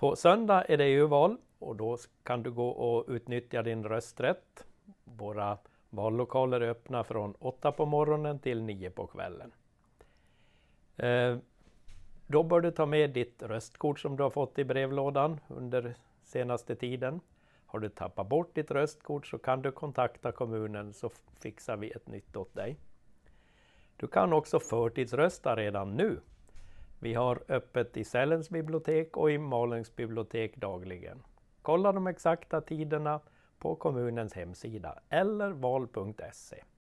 På söndag är det EU-val och då kan du gå och utnyttja din rösträtt. Våra vallokaler är öppna från 8 på morgonen till 9 på kvällen. Eh, då bör du ta med ditt röstkort som du har fått i brevlådan under senaste tiden. Har du tappat bort ditt röstkort så kan du kontakta kommunen så fixar vi ett nytt åt dig. Du kan också förtidsrösta redan nu vi har öppet i Sälens bibliotek och i Malungs bibliotek dagligen. Kolla de exakta tiderna på kommunens hemsida eller val.se.